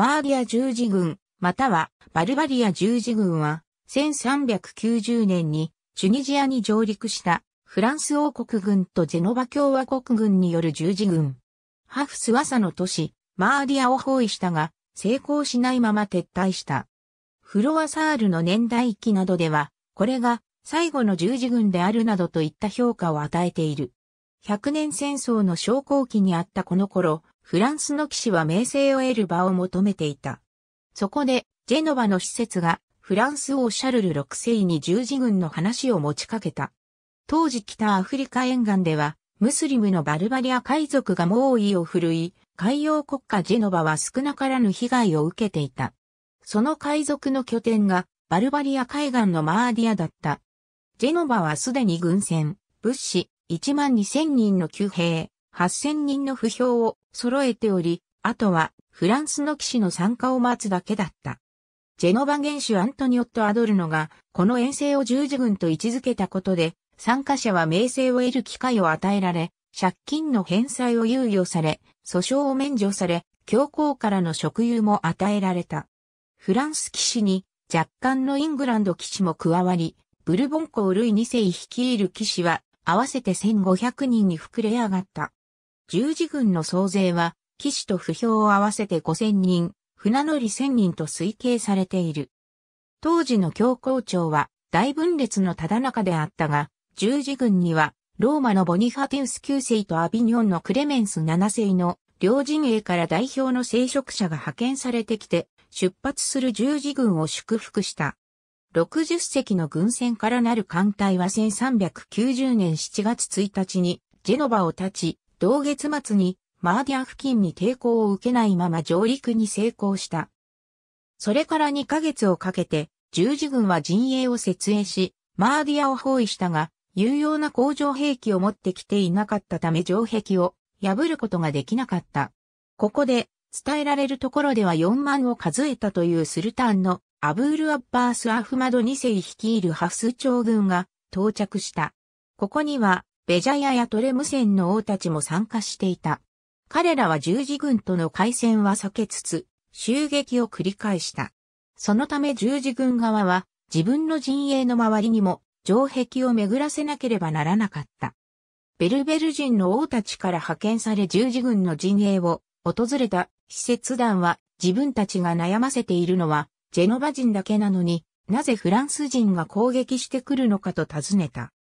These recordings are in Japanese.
マーディア十字軍、またはバルバリア十字軍は、1390年にチュニジアに上陸したフランス王国軍とゼノバ共和国軍による十字軍。ハフスワサの都市、マーディアを包囲したが、成功しないまま撤退した。フロアサールの年代記などでは、これが最後の十字軍であるなどといった評価を与えている。百年戦争の昇降期にあったこの頃、フランスの騎士は名声を得る場を求めていた。そこで、ジェノバの施設が、フランス王シャルル6世に十字軍の話を持ちかけた。当時北アフリカ沿岸では、ムスリムのバルバリア海賊が猛威を振るい、海洋国家ジェノバは少なからぬ被害を受けていた。その海賊の拠点が、バルバリア海岸のマーディアだった。ジェノバはすでに軍船、物資、1万2000人の旧兵、8000人の不評を揃えており、あとはフランスの騎士の参加を待つだけだった。ジェノバ元首アントニオット・アドルノが、この遠征を十字軍と位置づけたことで、参加者は名声を得る機会を与えられ、借金の返済を猶予され、訴訟を免除され、教皇からの職有も与えられた。フランス騎士に若干のイングランド騎士も加わり、ブルボンコ。ルイ2世率いる騎士は合わせて1500人に膨れ上がった。十字軍の総勢は、騎士と不評を合わせて5000人、船乗り1000人と推計されている。当時の教皇庁は大分裂のただ中であったが、十字軍にはローマのボニファティウス9世とアビニョンのクレメンス7世の両陣営から代表の聖職者が派遣されてきて出発する十字軍を祝福した。60隻の軍船からなる艦隊は1390年7月1日にジェノバを立ち、同月末にマーディア付近に抵抗を受けないまま上陸に成功した。それから2ヶ月をかけて、十字軍は陣営を設営し、マーディアを包囲したが、有用な工場兵器を持ってきていなかったため城壁を破ることができなかった。ここで、伝えられるところでは4万を数えたというスルタンのアブール・アッバース・アフマド2世率いるハフス朝軍が到着した。ここにはベジャヤやトレム戦の王たちも参加していた。彼らは十字軍との海戦は避けつつ、襲撃を繰り返した。そのため十字軍側は自分の陣営の周りにも城壁を巡らせなければならなかった。ベルベル人の王たちから派遣され十字軍の陣営を訪れた使節団は自分たちが悩ませているのはジェノバ人だけなのになぜフランス人が攻撃してくるのかと尋ねた。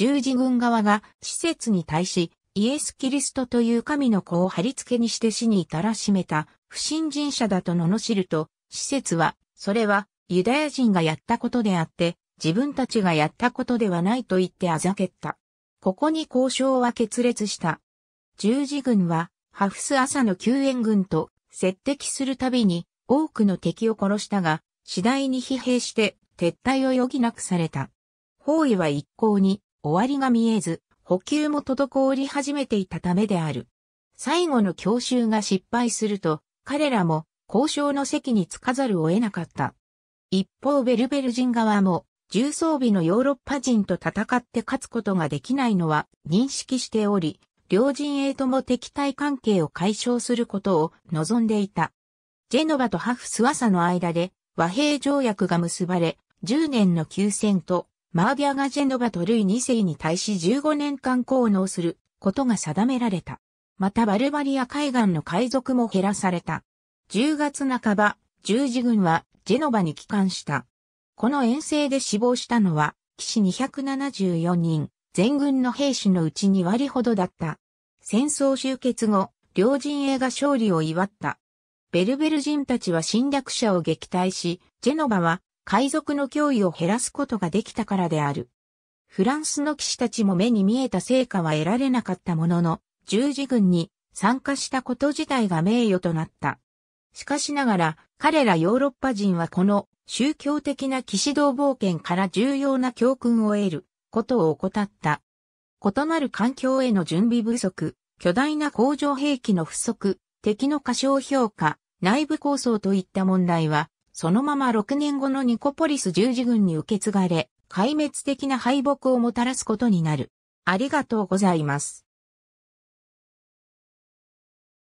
十字軍側が施設に対し、イエス・キリストという神の子を貼り付けにして死に至らしめた不信心者だと罵ると、施設は、それはユダヤ人がやったことであって、自分たちがやったことではないと言ってあざけった。ここに交渉は決裂した。十字軍は、ハフス朝の救援軍と接敵するたびに多くの敵を殺したが、次第に疲弊して撤退を余儀なくされた。包囲は一向に終わりが見えず、補給も滞り始めていたためである。最後の強襲が失敗すると、彼らも交渉の席に着かざるを得なかった。一方ベルベル人側も、重装備のヨーロッパ人と戦って勝つことができないのは認識しており、両陣営とも敵対関係を解消することを望んでいた。ジェノバとハフスワサの間で和平条約が結ばれ、10年の休戦とマーディアガジェノバとルイ2世に対し15年間功能することが定められた。またバルバリア海岸の海賊も減らされた。10月半ば、十字軍はジェノバに帰還した。この遠征で死亡したのは、騎士274人、全軍の兵士のうち2割ほどだった。戦争終結後、両陣営が勝利を祝った。ベルベル人たちは侵略者を撃退し、ジェノバは海賊の脅威を減らすことができたからである。フランスの騎士たちも目に見えた成果は得られなかったものの、十字軍に参加したこと自体が名誉となった。しかしながら、彼らヨーロッパ人はこの宗教的な騎士道冒険から重要な教訓を得ることを怠った。異なる環境への準備不足、巨大な工場兵器の不足、敵の過小評価、内部構想といった問題は、そのまま6年後のニコポリス十字軍に受け継がれ、壊滅的な敗北をもたらすことになる。ありがとうございます。